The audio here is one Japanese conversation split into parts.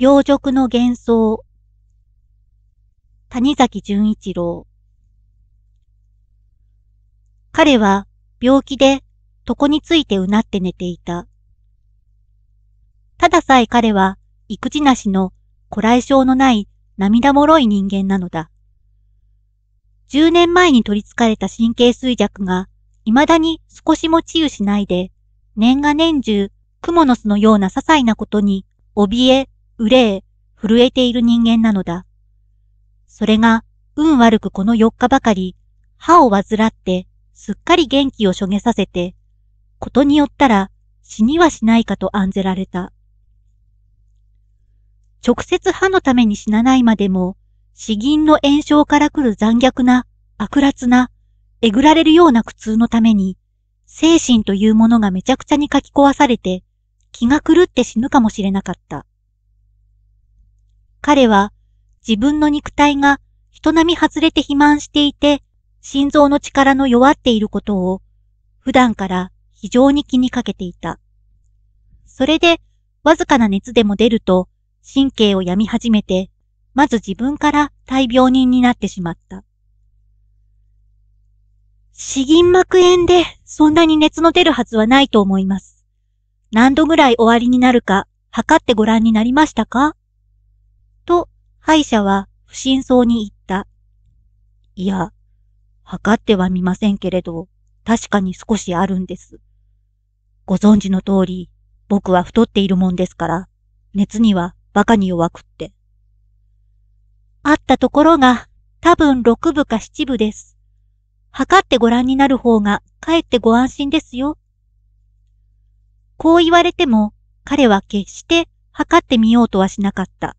病弱の幻想。谷崎潤一郎。彼は病気で床についてうなって寝ていた。たださえ彼は育児なしの古来症のない涙もろい人間なのだ。10年前に取り憑かれた神経衰弱が未だに少しも治癒しないで、年が年中、蜘蛛の巣のような些細なことに怯え、憂え、震えている人間なのだ。それが、運悪くこの4日ばかり、歯を患って、すっかり元気をしょげさせて、ことによったら死にはしないかと案ぜられた。直接歯のために死なないまでも、死銀の炎症から来る残虐な、悪辣な、えぐられるような苦痛のために、精神というものがめちゃくちゃに書き壊されて、気が狂って死ぬかもしれなかった。彼は自分の肉体が人並み外れて肥満していて、心臓の力の弱っていることを普段から非常に気にかけていた。それでわずかな熱でも出ると神経を病み始めて、まず自分から大病人になってしまった。死銀膜炎でそんなに熱の出るはずはないと思います。何度ぐらい終わりになるか測ってご覧になりましたかと、歯医者は不審そうに言った。いや、測ってはみませんけれど、確かに少しあるんです。ご存知の通り、僕は太っているもんですから、熱には馬鹿に弱くって。あったところが、多分6部か7部です。測ってご覧になる方が、かえってご安心ですよ。こう言われても、彼は決して測ってみようとはしなかった。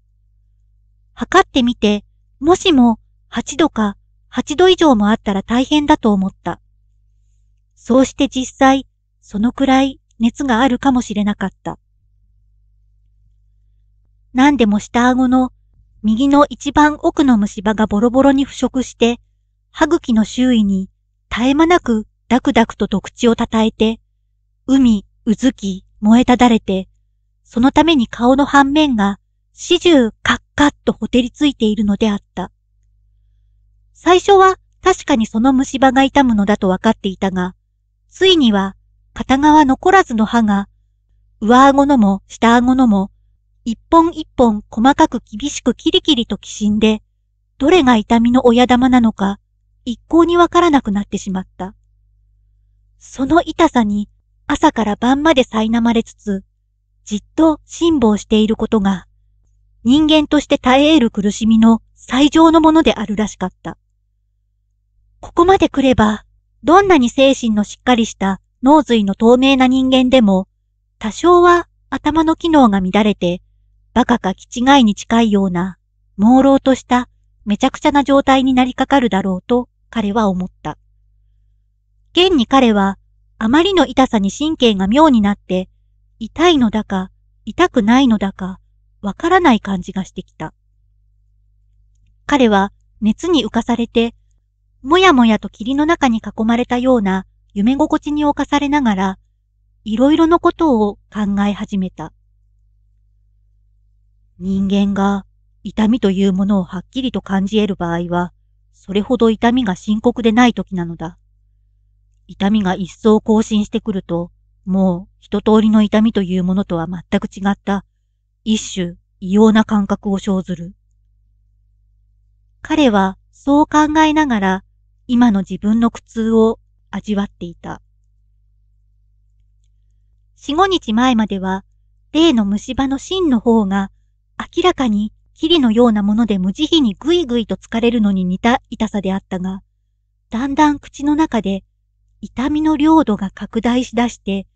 測ってみて、もしも8度か8度以上もあったら大変だと思った。そうして実際、そのくらい熱があるかもしれなかった。何でも下顎の右の一番奥の虫歯がボロボロに腐食して、歯茎の周囲に絶え間なくダクダクとと口を叩いて、海、うずき、燃えただれて、そのために顔の半面が四終、カッカっとほてりついているのであった。最初は確かにその虫歯が痛むのだとわかっていたが、ついには片側残らずの歯が、上顎のも下顎のも、一本一本細かく厳しくキリキリときしんで、どれが痛みの親玉なのか、一向にわからなくなってしまった。その痛さに朝から晩まで苛まれつつ、じっと辛抱していることが人間として耐え得る苦しみの最上のものであるらしかった。ここまで来れば、どんなに精神のしっかりした脳髄の透明な人間でも、多少は頭の機能が乱れて、馬鹿か気違いに近いような、朦朧としためちゃくちゃな状態になりかかるだろうと彼は思った。現に彼は、あまりの痛さに神経が妙になって、痛いのだか、痛くないのだか、わからない感じがしてきた。彼は熱に浮かされて、もやもやと霧の中に囲まれたような夢心地に侵されながら、いろいろのことを考え始めた。人間が痛みというものをはっきりと感じ得る場合は、それほど痛みが深刻でない時なのだ。痛みが一層更新してくると、もう一通りの痛みというものとは全く違った一種異様な感覚を生ずる。彼はそう考えながら今の自分の苦痛を味わっていた。四五日前までは例の虫歯の芯の方が明らかに霧のようなもので無慈悲にぐいぐいと疲れるのに似た痛さであったが、だんだん口の中で痛みの領土が拡大しだして、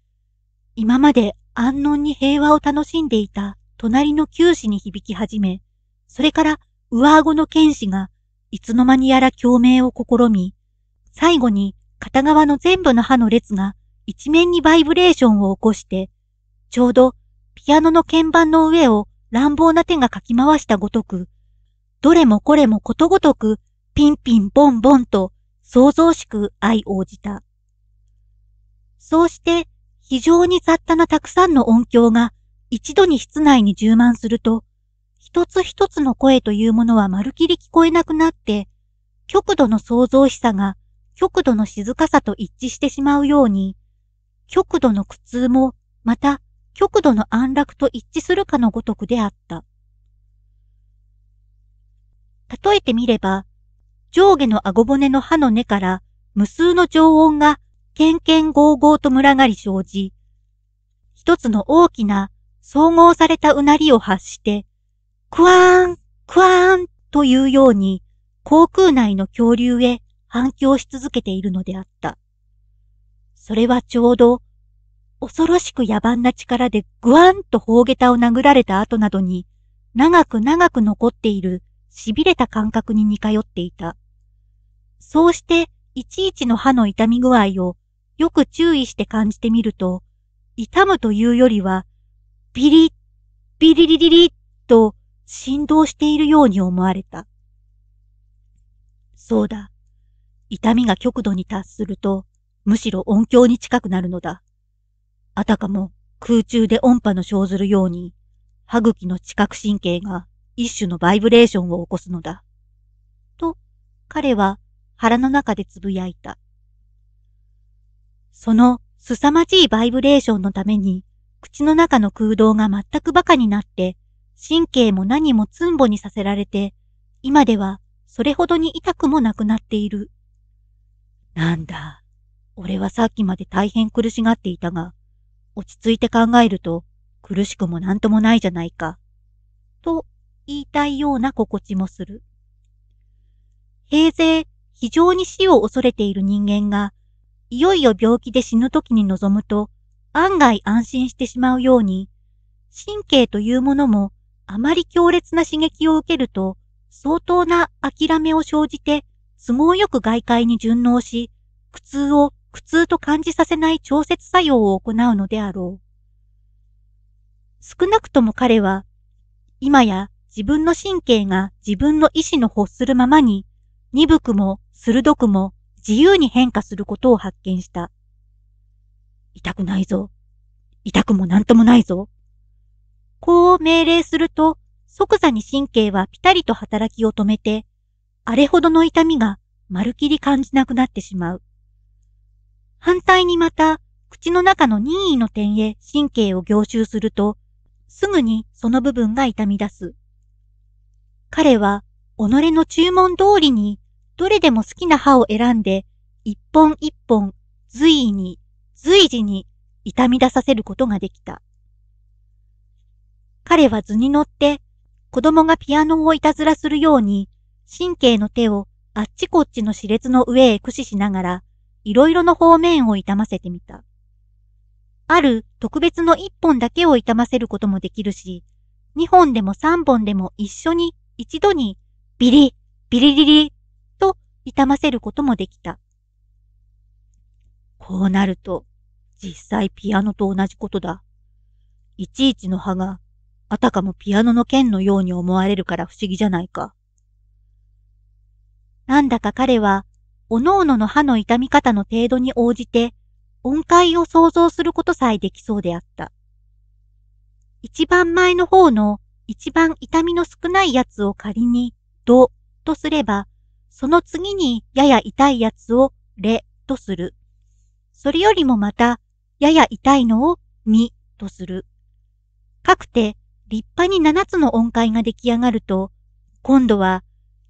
今まで安穏に平和を楽しんでいた隣の九死に響き始め、それから上顎の剣士がいつの間にやら共鳴を試み、最後に片側の全部の歯の列が一面にバイブレーションを起こして、ちょうどピアノの鍵盤の上を乱暴な手がかき回したごとく、どれもこれもことごとくピンピンボンボンと想像しく愛応じた。そうして非常に雑多なたくさんの音響が一度に室内に充満すると、一つ一つの声というものはまるきり聞こえなくなって、極度の創造しさが極度の静かさと一致してしまうように、極度の苦痛もまた極度の安楽と一致するかのごとくであった。例えてみれば、上下の顎骨の歯の根から無数の常音がけんけんゴーと群がり生じ、一つの大きな総合されたうなりを発して、クワーン、クワーンというように、航空内の恐竜へ反響し続けているのであった。それはちょうど、恐ろしく野蛮な力でグワンと砲桁を殴られた後などに、長く長く残っている痺れた感覚に似通っていた。そうしていちいちの歯の痛み具合をよく注意して感じてみると、痛むというよりはビリッ、ビリリリリッと振動しているように思われた。そうだ。痛みが極度に達すると、むしろ音響に近くなるのだ。あたかも空中で音波の生ずるように、歯茎の知覚神経が一種のバイブレーションを起こすのだ。と、彼は腹の中で呟いた。その凄まじいバイブレーションのために、口の中の空洞が全く馬鹿になって、神経も何もつんぼにさせられて、今ではそれほどに痛くもなくなっている。なんだ、俺はさっきまで大変苦しがっていたが、落ち着いて考えると苦しくもなんともないじゃないか。と言いたいような心地もする。平成、非常に死を恐れている人間が、いよいよ病気で死ぬ時に臨むと、案外安心してしまうように、神経というものもあまり強烈な刺激を受けると相当な諦めを生じて都合よく外界に順応し、苦痛を苦痛と感じさせない調節作用を行うのであろう。少なくとも彼は、今や自分の神経が自分の意志の欲するままに、鈍くも鋭くも自由に変化することを発見した。痛くないぞ。痛くもなんともないぞ。こう命令すると、即座に神経はピタリと働きを止めて、あれほどの痛みがまるきり感じなくなってしまう。反対にまた、口の中の任意の点へ神経を凝集すると、すぐにその部分が痛み出す。彼は、己の注文通りに、どれでも好きな歯を選んで、一本一本、随意に随時に痛み出させることができた。彼は図に乗って子供がピアノをいたずらするように神経の手をあっちこっちの熾烈の上へ駆使しながらいろいろの方面を痛ませてみた。ある特別の一本だけを痛ませることもできるし、二本でも三本でも一緒に一度にビリ、ビリリリと痛ませることもできた。こうなると実際ピアノと同じことだ。いちいちの歯が、あたかもピアノの剣のように思われるから不思議じゃないか。なんだか彼は、おのおのの歯の痛み方の程度に応じて、音階を想像することさえできそうであった。一番前の方の一番痛みの少ないやつを仮に、ドとすれば、その次にやや痛いやつをレとする。それよりもまたやや痛いのをみとする。かくて立派に7つの音階が出来上がると、今度は、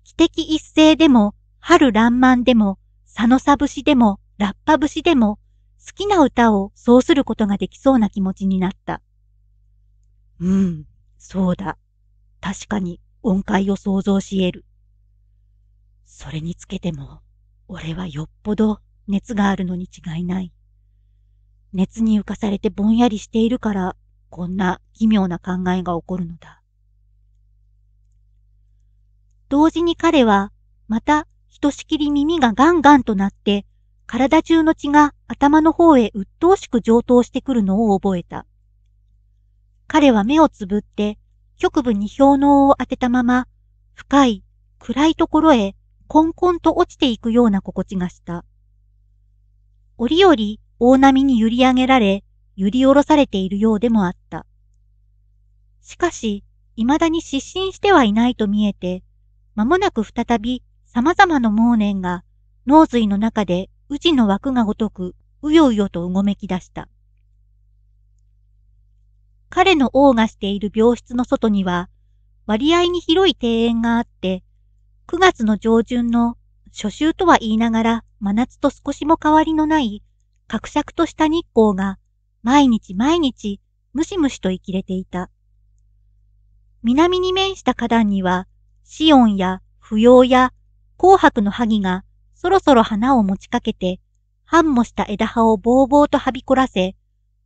汽笛一斉でも、春爛漫でも、佐野さ節でも、ラッパ節でも、好きな歌をそうすることができそうな気持ちになった。うん、そうだ。確かに音階を想像し得る。それにつけても、俺はよっぽど熱があるのに違いない。熱に浮かされてぼんやりしているから、こんな奇妙な考えが起こるのだ。同時に彼は、また、ひとしきり耳がガンガンとなって、体中の血が頭の方へ鬱陶しく上等してくるのを覚えた。彼は目をつぶって、局部に氷嚢を当てたまま、深い、暗いところへ、こんこんと落ちていくような心地がした。折々、大波に揺り上げられ、揺り下ろされているようでもあった。しかし、未だに失神してはいないと見えて、間もなく再び様々な盲念が脳髄の中で宇治の枠がごとくうようよとうごめき出した。彼の王がしている病室の外には割合に広い庭園があって、9月の上旬の初秋とは言いながら真夏と少しも変わりのない格尺とした日光が毎日毎日ムシムシと生きれていた。南に面した花壇には、シオンや不要や紅白の萩がそろそろ花を持ちかけて、繁茂した枝葉をぼうぼうとはびこらせ、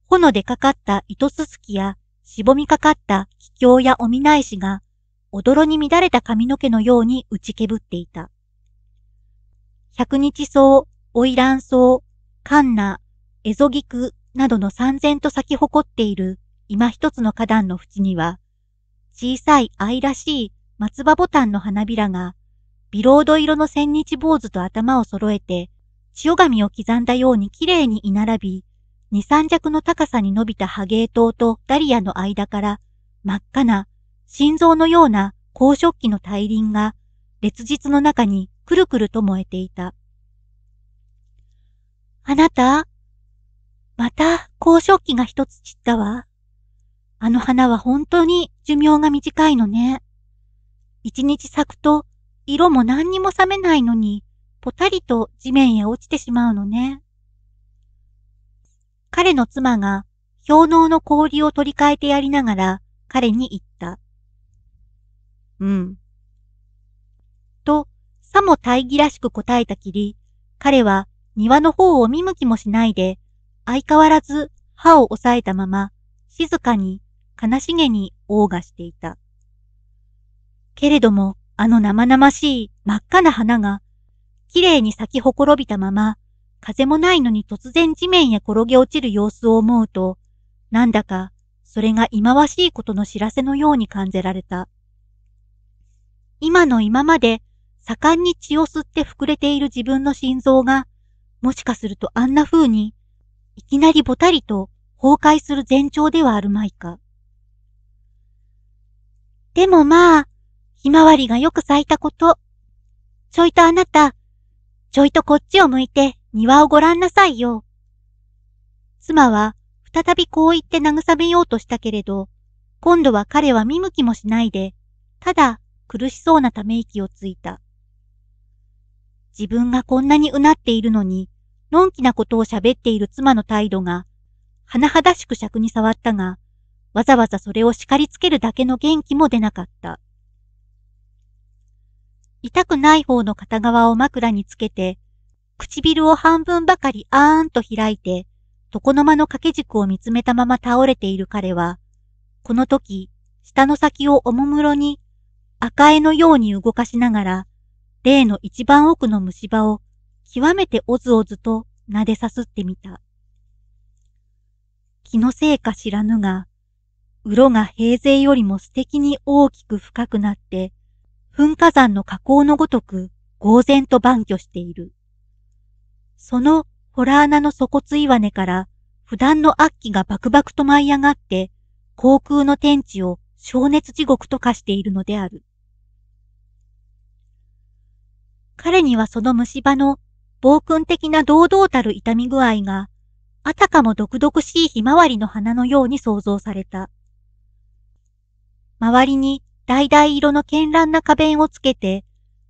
炎でかかった糸すすきや、しぼみかかった気境やおみないしが、おどろに乱れた髪の毛のように打ちけぶっていた。百日草、花魁草、ナ、エゾギクなどの三千と咲き誇っている今一つの花壇の縁には、小さい愛らしい松葉ボタンの花びらが、ビロード色の千日坊主と頭を揃えて、千代紙を刻んだように綺麗に居並び、二三尺の高さに伸びたートウとダリアの間から真っ赤な心臓のような高食器の大輪が列日の中にくるくると燃えていた。あなたまた、交渉器が一つ散ったわ。あの花は本当に寿命が短いのね。一日咲くと、色も何にも冷めないのに、ぽたりと地面へ落ちてしまうのね。彼の妻が、氷嚢の氷を取り替えてやりながら、彼に言った。うん。と、さも大義らしく答えたきり、彼は庭の方を見向きもしないで、相変わらず歯を押さえたまま、静かに悲しげに謳がしていた。けれども、あの生々しい真っ赤な花が、綺麗に咲きほころびたまま、風もないのに突然地面へ転げ落ちる様子を思うと、なんだかそれが忌まわしいことの知らせのように感じられた。今の今まで盛んに血を吸って膨れている自分の心臓が、もしかするとあんな風に、いきなりぼたりと崩壊する前兆ではあるまいか。でもまあ、ひまわりがよく咲いたこと。ちょいとあなた、ちょいとこっちを向いて庭をご覧なさいよ。妻は再びこう言って慰めようとしたけれど、今度は彼は見向きもしないで、ただ苦しそうなため息をついた。自分がこんなにうなっているのに、のんきなことを喋っている妻の態度が、甚だしく尺に触ったが、わざわざそれを叱りつけるだけの元気も出なかった。痛くない方の片側を枕につけて、唇を半分ばかりあーんと開いて、床の間の掛け軸を見つめたまま倒れている彼は、この時、舌の先をおもむろに、赤絵のように動かしながら、例の一番奥の虫歯を極めておずおずと撫でさすってみた。気のせいか知らぬが、うろが平勢よりも素敵に大きく深くなって、噴火山の火口のごとく呆然と万居している。その洞穴の粗骨岩根から普段の悪鬼がバクバクと舞い上がって、航空の天地を消熱地獄と化しているのである。彼にはその虫歯の暴君的な堂々たる痛み具合が、あたかも毒々しいひまわりの花のように想像された。周りに橙色の絢爛な花弁をつけて、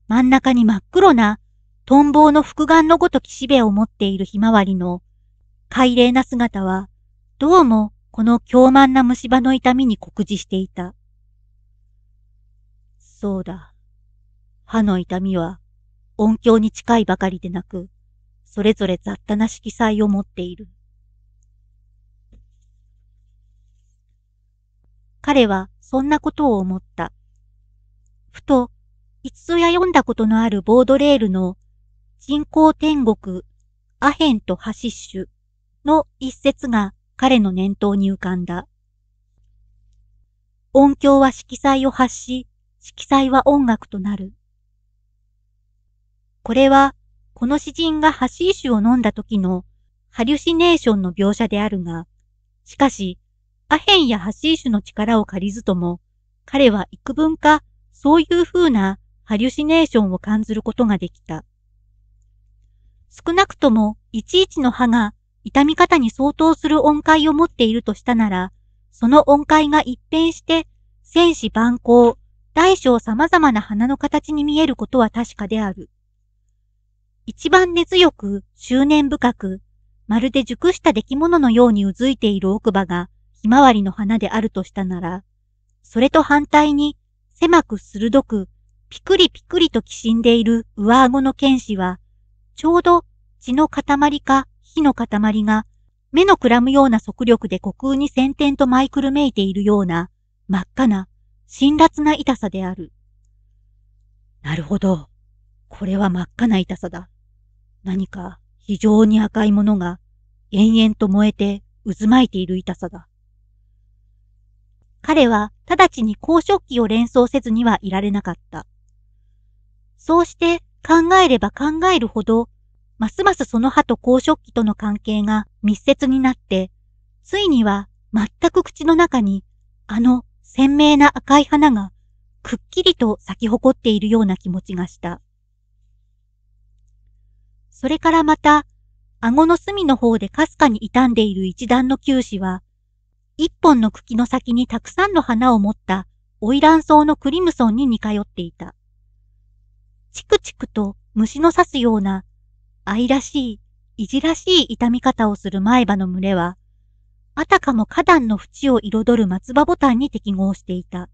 真ん中に真っ黒な、トンボの複眼のごときしべを持っているひまわりの、快麗な姿は、どうもこの凶慢な虫歯の痛みに酷似していた。そうだ。歯の痛みは、音響に近いばかりでなく、それぞれ雑多な色彩を持っている。彼はそんなことを思った。ふと、一度や読んだことのあるボードレールの人工天国、アヘンとハシッシュの一節が彼の念頭に浮かんだ。音響は色彩を発し、色彩は音楽となる。これは、この詩人がハシーシュを飲んだ時のハリュシネーションの描写であるが、しかし、アヘンやハシーシュの力を借りずとも、彼は幾分かそういう風なハリュシネーションを感じることができた。少なくともいちいちの歯が痛み方に相当する音階を持っているとしたなら、その音階が一変して、戦士万行、大小様々な花の形に見えることは確かである。一番根強く、執念深く、まるで熟した出来物のようにうずいている奥歯が、ひまわりの花であるとしたなら、それと反対に、狭く鋭く、ピクリピクリときしんでいる上顎の剣士は、ちょうど血の塊か火の塊が、目のくらむような速力で虚空に先天と舞いくるめいているような、真っ赤な、辛辣な痛さである。なるほど。これは真っ赤な痛さだ。何か非常に赤いものが延々と燃えて渦巻いている痛さだ。彼は直ちに高食器を連想せずにはいられなかった。そうして考えれば考えるほど、ますますその歯と高食器との関係が密接になって、ついには全く口の中にあの鮮明な赤い花がくっきりと咲き誇っているような気持ちがした。それからまた、顎の隅の方でかすかに傷んでいる一段の球枝は、一本の茎の先にたくさんの花を持った花ン草のクリムソンに似通っていた。チクチクと虫の刺すような愛らしい、いじらしい痛み方をする前歯の群れは、あたかも花壇の縁を彩る松葉ボタンに適合していた。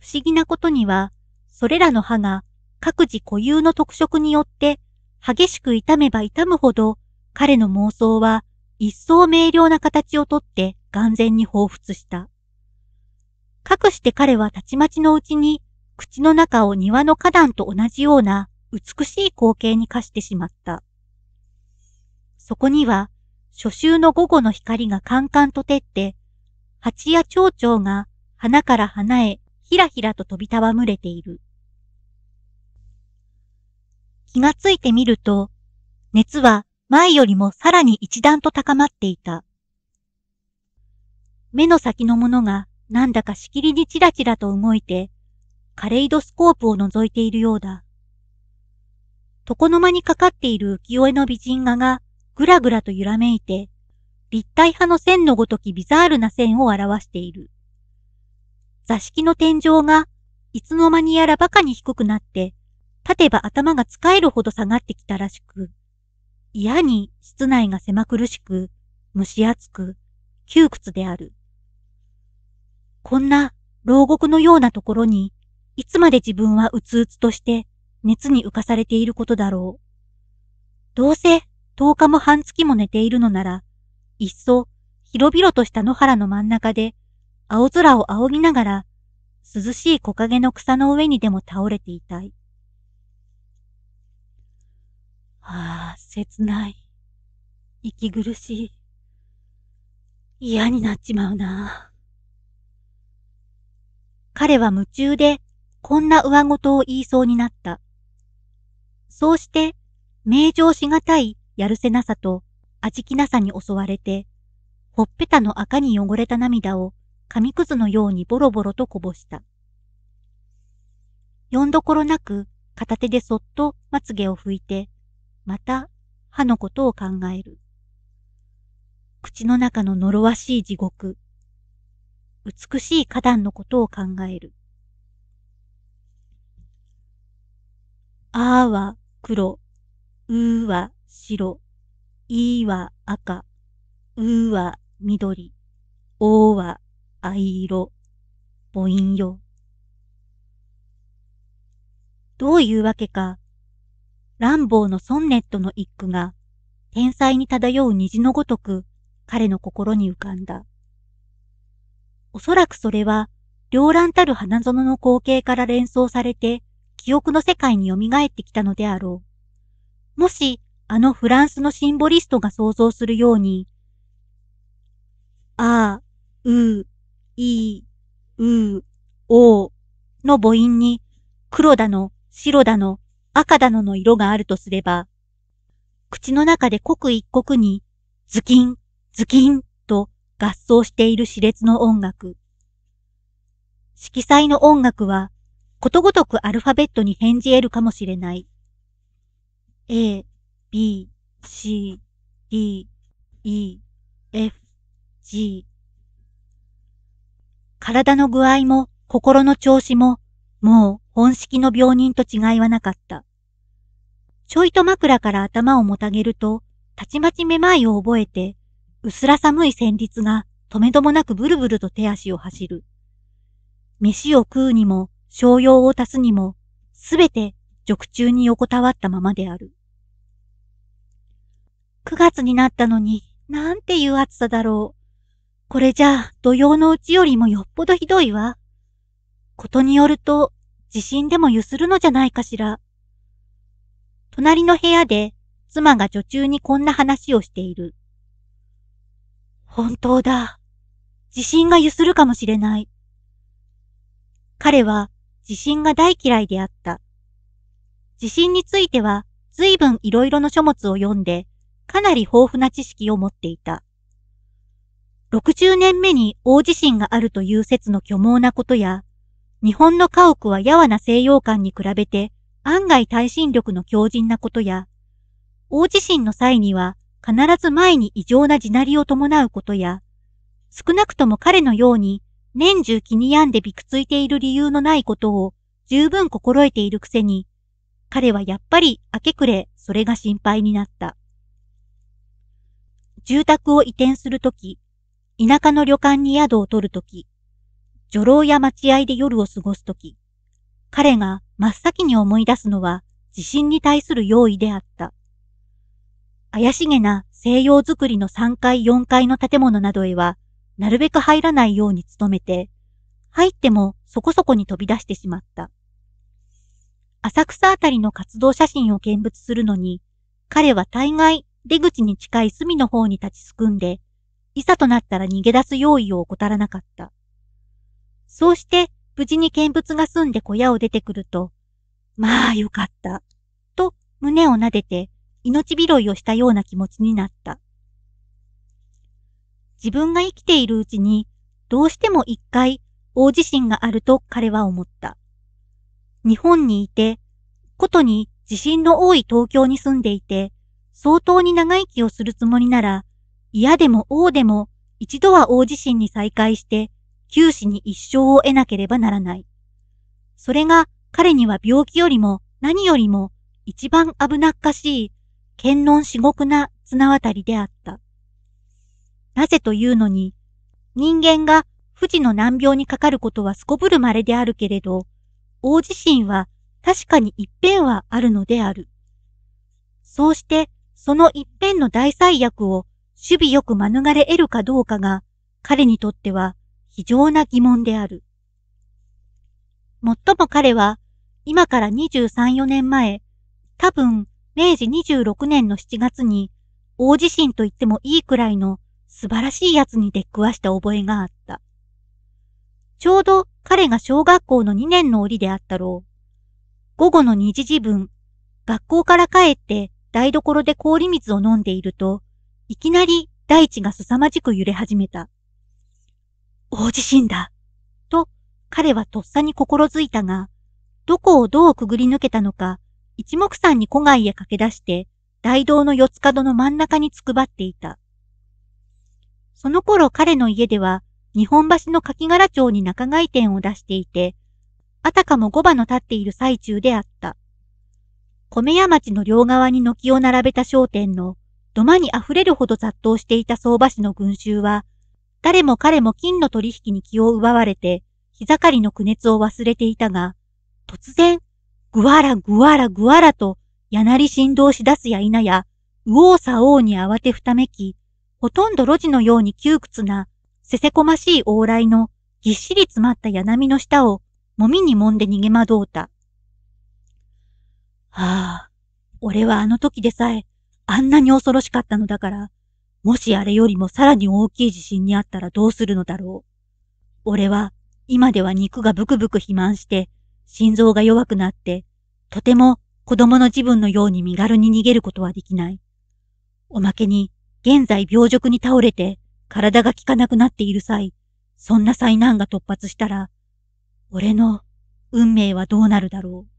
不思議なことには、それらの歯が各自固有の特色によって激しく痛めば痛むほど彼の妄想は一層明瞭な形をとって眼前に彷彿した。かくして彼はたちまちのうちに口の中を庭の花壇と同じような美しい光景に化してしまった。そこには初秋の午後の光がカンカンと照って、蜂や蝶々が花から花へひらひらと飛びたわむれている。気がついてみると、熱は前よりもさらに一段と高まっていた。目の先のものがなんだかしきりにちらちらと動いて、カレイドスコープを覗いているようだ。床の間にかかっている浮世絵の美人画がぐらぐらと揺らめいて、立体派の線のごときビザールな線を表している。座敷の天井がいつの間にやらバカに低くなって立てば頭が使えるほど下がってきたらしく、嫌に室内が狭苦しく、蒸し暑く、窮屈である。こんな牢獄のようなところに、いつまで自分はうつうつとして熱に浮かされていることだろう。どうせ10日も半月も寝ているのなら、いっそ広々とした野原の真ん中で青空を仰ぎながら涼しい木陰の草の上にでも倒れていたい。ああ、切ない。息苦しい。嫌になっちまうな。彼は夢中でこんな上事を言いそうになった。そうして、名状しがたいやるせなさと味気なさに襲われて、ほっぺたの赤に汚れた涙を紙くずのようにボロボロとこぼした。よんどころなく片手でそっとまつげを拭いて、また、歯のことを考える。口の中の呪わしい地獄。美しい花壇のことを考える。あーは黒、うーは白、いーは赤、うーは緑、おーは藍色、母音よ。どういうわけか、ランボーのソンネットの一句が、天才に漂う虹のごとく彼の心に浮かんだ。おそらくそれは、両乱たる花園の光景から連想されて、記憶の世界に蘇ってきたのであろう。もし、あのフランスのシンボリストが想像するように、あ、う、い、う、おの母音に、黒だの、白だの、赤だのの色があるとすれば、口の中で刻一刻にズキン、ズキンと合奏している熾烈の音楽。色彩の音楽はことごとくアルファベットに返じ得るかもしれない。A, B, C, D, E, F, G。体の具合も心の調子ももう本式の病人と違いはなかった。ちょいと枕から頭をもたげると、たちまちめまいを覚えて、薄ら寒い旋律がとめどもなくブルブルと手足を走る。飯を食うにも、商用を足すにも、すべて直中に横たわったままである。9月になったのに、なんていう暑さだろう。これじゃ土曜のうちよりもよっぽどひどいわ。ことによると地震でも揺するのじゃないかしら。隣の部屋で妻が女中にこんな話をしている。本当だ。地震が揺するかもしれない。彼は地震が大嫌いであった。地震については随分いろの書物を読んでかなり豊富な知識を持っていた。60年目に大地震があるという説の虚妄なことや、日本の家屋はやわな西洋館に比べて案外耐震力の強靭なことや、大地震の際には必ず前に異常な地鳴りを伴うことや、少なくとも彼のように年中気に病んでびくついている理由のないことを十分心得ているくせに、彼はやっぱり明け暮れそれが心配になった。住宅を移転するとき、田舎の旅館に宿を取るとき、女郎や待合で夜を過ごすとき、彼が真っ先に思い出すのは地震に対する用意であった。怪しげな西洋造りの3階4階の建物などへは、なるべく入らないように努めて、入ってもそこそこに飛び出してしまった。浅草あたりの活動写真を見物するのに、彼は大概出口に近い隅の方に立ちすくんで、いざとなったら逃げ出す用意を怠らなかった。そうして、無事に見物が済んで小屋を出てくると、まあよかった、と胸を撫でて、命拾いをしたような気持ちになった。自分が生きているうちに、どうしても一回大地震があると彼は思った。日本にいて、ことに地震の多い東京に住んでいて、相当に長生きをするつもりなら、嫌でも王でも一度は大地震に再会して、九死に一生を得なければならない。それが彼には病気よりも何よりも一番危なっかしい、剣論至極な綱渡りであった。なぜというのに、人間が不治の難病にかかることはすこぶる稀であるけれど、大地震は確かに一辺はあるのである。そうして、その一辺の大災厄を守備よく免れ得るかどうかが、彼にとっては非常な疑問である。もっとも彼は、今から23、4年前、多分、明治26年の7月に、大地震と言ってもいいくらいの素晴らしい奴に出くわした覚えがあった。ちょうど彼が小学校の2年の折であったろう。午後の2時時分、学校から帰って台所で氷水を飲んでいると、いきなり大地が凄まじく揺れ始めた。大地震だ。と、彼はとっさに心づいたが、どこをどうくぐり抜けたのか、一目散に古外へ駆け出して、大道の四つ角の真ん中につくばっていた。その頃彼の家では、日本橋の柿柄町に仲買店を出していて、あたかも五馬の立っている最中であった。米屋町の両側に軒を並べた商店の、土間に溢れるほど雑踏していた相場師の群衆は、誰も彼も金の取引に気を奪われて、日盛りの苦熱を忘れていたが、突然、ぐわらぐわらぐわらと、やなり振動し出すや否や、右往左往に慌てふためき、ほとんど路地のように窮屈な、せせこましい往来のぎっしり詰まった柳の下を、もみにもんで逃げ惑うた。はあ、俺はあの時でさえ、あんなに恐ろしかったのだから、もしあれよりもさらに大きい地震にあったらどうするのだろう。俺は今では肉がブクブク肥満して、心臓が弱くなって、とても子供の自分のように身軽に逃げることはできない。おまけに、現在病弱に倒れて体が効かなくなっている際、そんな災難が突発したら、俺の運命はどうなるだろう。